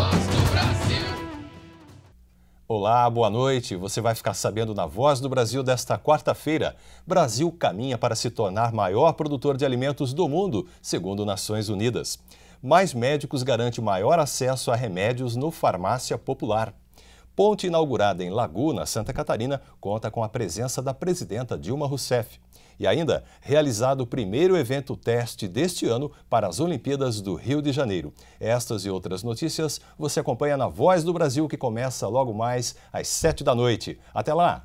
Voz do Brasil. Olá, boa noite. Você vai ficar sabendo na Voz do Brasil desta quarta-feira. Brasil caminha para se tornar maior produtor de alimentos do mundo, segundo Nações Unidas. Mais médicos garante maior acesso a remédios no farmácia popular. Ponte inaugurada em Laguna, Santa Catarina, conta com a presença da presidenta Dilma Rousseff e ainda realizado o primeiro evento teste deste ano para as Olimpíadas do Rio de Janeiro. Estas e outras notícias você acompanha na Voz do Brasil, que começa logo mais às 7 da noite. Até lá!